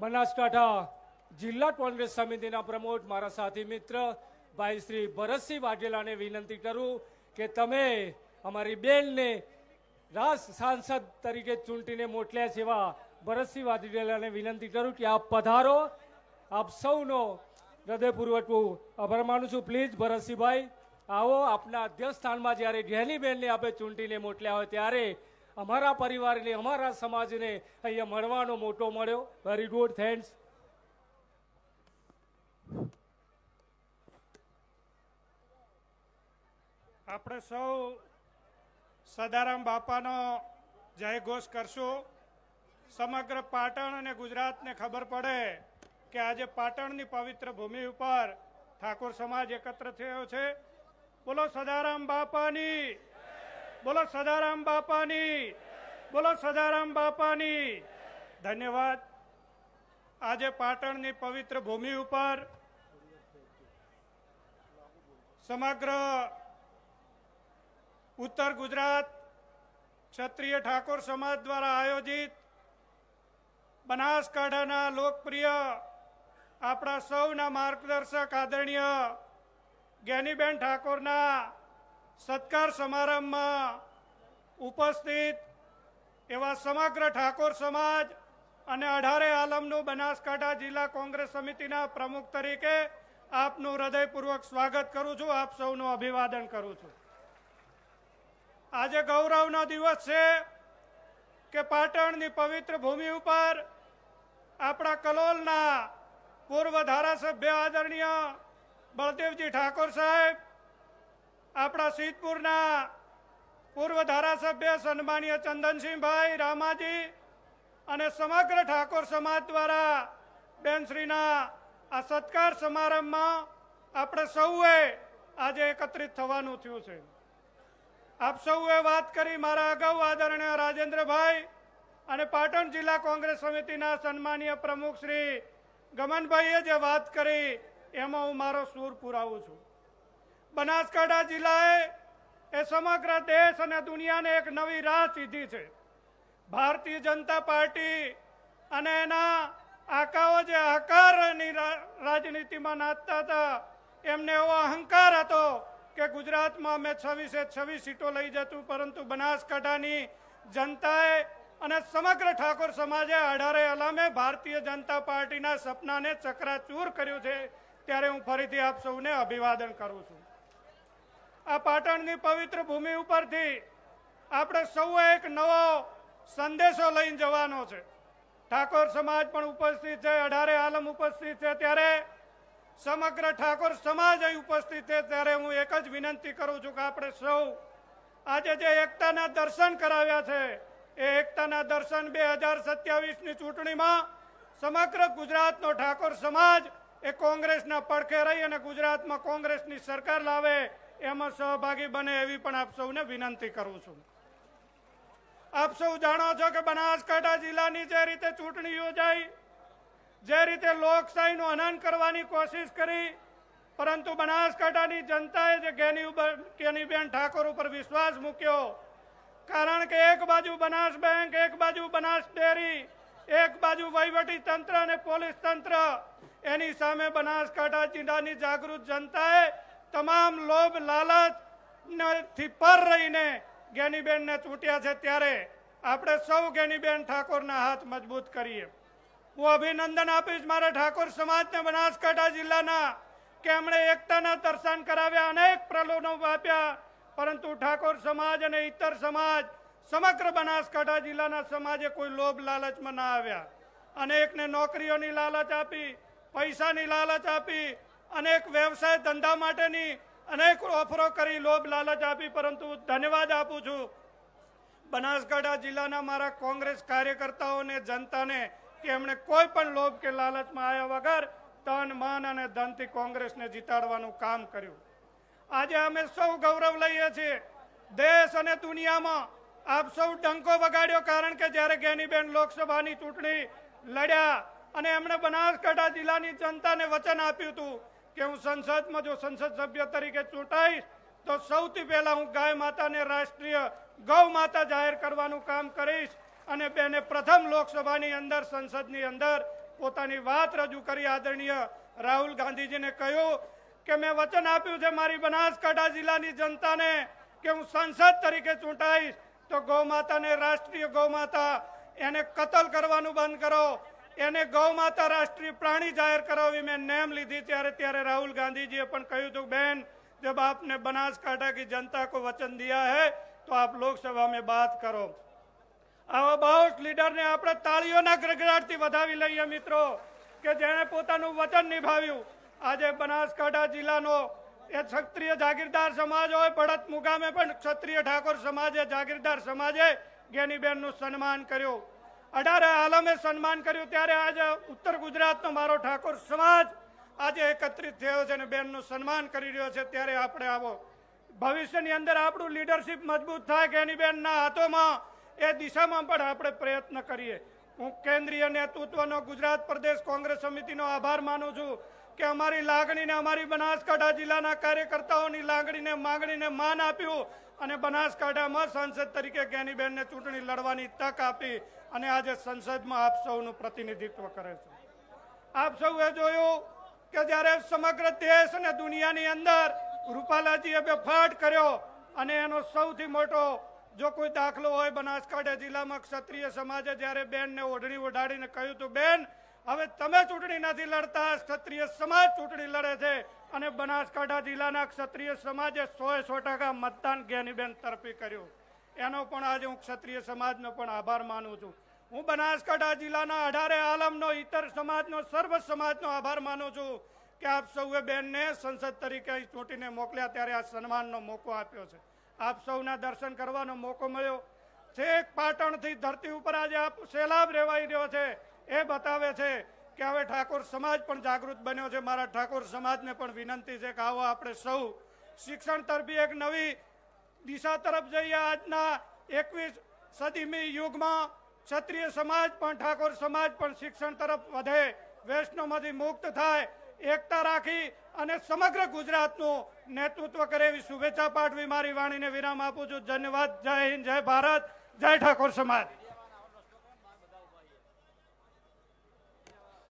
બનાસકાંઠા જિલ્લા કોંગ્રેસ સમિતિના પ્રમોટ મારા સાથી મિત્ર ભાઈ શ્રી ભરતસિંહ વાઘેલાને વિનંતી કરું કે તમે અમારી બેનને રાસ સાંસદ તરીકે ચૂંટીને મોકલ્યા જેવા ભરતસિંહ વાઘેલાને વિનંતી કરું કે આપ પધારો આપ સૌનો હૃદયપૂર્વક હું આભાર માનું છું પ્લીઝ ભરતસિંહભાઈ આવો આપના અધ્યક્ષ સ્થાનમાં જ્યારે ગેહની બેનને આપણે ચૂંટીને મોકલ્યા હોય ત્યારે અમારા પરિવારને અમારા સમાજને અહીંયા મળવાનો મોટો મળ્યો વેરી ગુડ થેન્ક્સ આપણે સૌ સદારામ બાપાનો ઘોષ કરશું સમગ્ર પાટણ અને ગુજરાતને ખબર પડે કે આજે પાટણની પવિત્ર ભૂમિ ઉપર ઠાકોર સમાજ એકત્ર થયો છે બોલો સદારામ બાપાની બોલો સદારામ બાપાની બોલો સદારામ બાપાની ધન્યવાદ આજે પાટણની પવિત્ર ભૂમિ ઉપર સમગ્ર ઉત્તર ગુજરાત ક્ષત્રિય ઠાકોર સમાજ દ્વારા આયોજિત બનાસકાંઠાના લોકપ્રિય આપણા સૌના માર્ગદર્શક આદરણીય જ્ઞાનીબેન ઠાકોરના સત્કાર સમારંભમાં ઉપસ્થિત એવા સમગ્ર ઠાકોર સમાજ અને અઢારે આલમનું બનાસકાંઠા જિલ્લા કોંગ્રેસ સમિતિના પ્રમુખ તરીકે આપનું હૃદયપૂર્વક સ્વાગત કરું છું આપ સૌનું અભિવાદન કરું છું આજે ગૌરવનો દિવસ છે કે પાટણની પવિત્ર ભૂમિ ઉપર આપણા કલોલના પૂર્વ ધારાસભ્ય આદરણીય બળદેવજી ઠાકોર સાહેબ આપણા સિદ્ધપુરના પૂર્વ ધારાસભ્ય સન્માનીય ચંદનસિંહભાઈ રામાજી અને સમગ્ર ઠાકોર સમાજ દ્વારા બેનશ્રીના આ સત્કાર સમારંભમાં આપણે સૌએ આજે એકત્રિત થવાનું થયું છે આપ સૌએ વાત કરી મારા અગાઉ આદરણીય રાજેન્દ્રભાઈ અને પાટણ જિલ્લા કોંગ્રેસ સમિતિના સન્માનીય પ્રમુખ શ્રી ગમનભાઈએ જે વાત કરી એમાં હું મારો સૂર પુરાવું છું બનાસકાંઠા જિલ્લાએ એ સમગ્ર દેશ અને દુનિયાને એક નવી રાહ સીધી છે ભારતીય જનતા પાર્ટી અને એના આકાઓ જે આકારની રાજનીતિમાં નાચતા હતા એમને એવો અહંકાર હતો કે ગુજરાતમાં અમે છવ્વીસે છવ્વીસ સીટો લઈ જતું પરંતુ બનાસકાંઠાની જનતાએ અને સમગ્ર ઠાકોર સમાજે અઢારે અલામે ભારતીય જનતા પાર્ટીના સપનાને ચક્રાચૂર કર્યું છે ત્યારે હું ફરીથી આપ સૌને અભિવાદન કરું છું આ પાટણની પવિત્ર ભૂમિ ઉપરથી આપણે સૌ એક નવો સંદેશો લઈને જવાનો છે ઠાકોર સમાજ પણ ઉપસ્થિત છે અઢારે આલમ ઉપસ્થિત છે ત્યારે સમગ્ર ઠાકોર સમાજ અહીં ઉપસ્થિત છે ત્યારે હું એક જ વિનંતી કરું છું કે આપણે સૌ આજે જે એકતાના દર્શન કરાવ્યા છે એ એકતાના દર્શન બે હજાર સત્યાવીસની ચૂંટણીમાં સમગ્ર ગુજરાતનો ઠાકોર સમાજ એ કોંગ્રેસના પડખે રહી અને ગુજરાતમાં કોંગ્રેસની સરકાર લાવે એમાં સહભાગી બને એવી પણ આપ સૌને વિનંતી કરું છું આપ સૌ જાણો છો કે બનાસકાંઠા જિલ્લાની જે રીતે ચૂંટણી યોજાઈ જે રીતે લોકશાહીનું હનન કરવાની કોશિશ કરી પરંતુ બનાસકાંઠાની જનતાએ જે ઘેની કેનીબેન ઠાકોર ઉપર વિશ્વાસ મૂક્યો કારણ કે એક બાજુ બનાસ બેંક એક બાજુ બનાસ ડેરી એક બાજુ વહીવટી તંત્ર અને પોલીસ તંત્ર એની સામે બનાસકાંઠા જિલ્લાની જાગૃત જનતાએ તમામ લોભ લાલચથી પર રહીને જ્ઞાનીબેનને ચૂંટ્યા છે ત્યારે આપણે સૌ જ્ઞાનીબેન ઠાકોરના હાથ મજબૂત કરીએ હું અભિનંદન આપીશ મારા ઠાકોર સમાજને બનાસકાંઠા જિલ્લાના કે એમણે એકતાના દર્શન કરાવ્યા અનેક પ્રલોભનો આપ્યા પરંતુ ઠાકોર સમાજ અને ઇતર સમાજ સમગ્ર બનાસકાંઠા જિલ્લાના સમાજે કોઈ લોભ લાલચમાં ના આવ્યા અનેકને નોકરીઓની લાલચ આપી પૈસાની લાલચ આપી અનેક વ્યવસાય ધંધા માટેની અનેક ઓફરો કરી લોભ લાલચ આપી પરંતુ ધન્યવાદ આપું છું બનાસકાંઠા જિલ્લાના મારા કોંગ્રેસ કાર્યકર્તાઓને જનતાને કે એમણે કોઈ પણ લોભ કે લાલચમાં આવ્યા વગર તન મન અને ધનથી કોંગ્રેસને જીતાડવાનું કામ કર્યું આજે અમે સૌ ગૌરવ લઈએ છીએ દેશ અને દુનિયામાં આપ સૌ ડંકો વગાડ્યો કારણ કે જ્યારે ગેનીબેન લોકસભાની ચૂંટણી લડ્યા અને એમણે બનાસકાંઠા જિલ્લાની જનતાને વચન આપ્યું હતું કે હું સંસદમાં જો સંસદ સભ્ય તરીકે ચૂંટાઈશ તો સૌથી પહેલા હું ગાય માતાને રાષ્ટ્રીય ગૌ માતા જાહેર કરવાનું કામ કરીશ અને બેને પ્રથમ લોકસભાની અંદર સંસદની અંદર પોતાની વાત રજૂ કરી આદરણીય રાહુલ ગાંધીજીને કહ્યું કે મેં વચન આપ્યું છે મારી બનાસકાંઠા જિલ્લાની જનતાને કે હું સંસદ તરીકે ચૂંટાઈશ તો ગૌ માતાને રાષ્ટ્રીય ગૌ માતા એને કતલ કરવાનું બંધ કરો એને ગૌમાતા રાષ્ટ્રીય પ્રાણી જાહેર કરાવી મેં નેમ લીધી ત્યારે ત્યારે રાહુલ ગાંધીજીએ પણ કહ્યું હતું બેન જબ આપને બનાસકાંઠા કી જનતા કો વચન દિયા હૈ તો આપ લોકસભા મેં બાત કરો આવા બાઉસ લીડરને આપણે તાળીઓના ગરગડાટથી વધાવી લઈએ મિત્રો કે જેણે પોતાનું વચન નિભાવ્યું આજે બનાસકાંઠા જિલ્લાનો એ ક્ષત્રિય જાગીરદાર સમાજ હોય ભડત મુગામે પણ ક્ષત્રિય ઠાકોર સમાજે જાગીરદાર સમાજે જ્ઞાનીબેનનું સન્માન કર્યું અઢારે આલમે સન્માન કર્યું ત્યારે આજે ઉત્તર ગુજરાતનો મારો ઠાકોર સમાજ આજે એકત્રિત થયો છે અને બેનનું સન્માન કરી રહ્યો છે ત્યારે આપણે આવો ભવિષ્યની અંદર આપણું લીડરશીપ મજબૂત થાય કે એની બેનના હાથોમાં એ દિશામાં પણ આપણે પ્રયત્ન કરીએ હું કેન્દ્રીય નેતૃત્વનો ગુજરાત પ્રદેશ કોંગ્રેસ સમિતિનો આભાર માનું છું કે અમારી લાગણીને અમારી બનાસકાંઠા જિલ્લાના કાર્યકર્તાઓની લાગણીને માંગણીને માન આપ્યું અને બનાસકાંઠામાં સાંસદ તરીકે જ્ઞાનીબેનને ચૂંટણી લડવાની તક આપી અને આજે સંસદમાં આપ સૌનું પ્રતિનિધિત્વ કરે છે આપ સૌએ જોયું કે જ્યારે સમગ્ર દેશ અને દુનિયાની અંદર રૂપાલાજીએ બેફાટ કર્યો અને એનો સૌથી મોટો જો કોઈ દાખલો હોય બનાસકાંઠા જિલ્લામાં ક્ષત્રિય સમાજે જ્યારે બેનને ઓઢણી ઓઢાડીને કહ્યું હતું બેન હવે તમે ચૂંટણી નથી લડતા ક્ષત્રિય સમાજ ચૂંટણી લડે છે અને બનાસકાંઠા જિલ્લાના ક્ષત્રિય સમાજે સો સો ટકા મતદાન જ્ઞાનીબેન તરફી કર્યું એનો પણ આજે હું ક્ષત્રિય સમાજનો પણ આભાર માનું છું હું બનાસકાંઠા જિલ્લાના અઢારે આલમનો ઇતર સમાજનો સર્વ સમાજનો આભાર માનું છું કે આપ સૌએ બેનને સંસદ તરીકે ચૂંટીને મોકલ્યા ત્યારે આ સન્માનનો મોકો આપ્યો છે આપ સૌના દર્શન કરવાનો મોકો મળ્યો છેક પાટણથી ધરતી ઉપર આજે આપ સેલાબ રેવાઈ રહ્યો છે એ બતાવે છે કે હવે ઠાકોર સમાજ પણ જાગૃત બન્યો છે મારા ઠાકોર સમાજને પણ વિનંતી છે કે આવો આપણે સૌ શિક્ષણ તરફી એક નવી દિશા તરફ જઈએ આજના એકવીસ સદીમી યુગમાં ક્ષત્રિય સમાજ પણ ઠાકોર સમાજ પણ શિક્ષણ તરફ વધે વૈષ્ણવમાંથી મુક્ત થાય એકતા રાખી અને સમગ્ર ગુજરાતનું નેતૃત્વ કરે એવી શુભેચ્છા પાઠવી મારી વાણીને વિરામ આપું છું ધન્યવાદ જય હિન્દ જય ભારત જય ઠાકોર સમાજ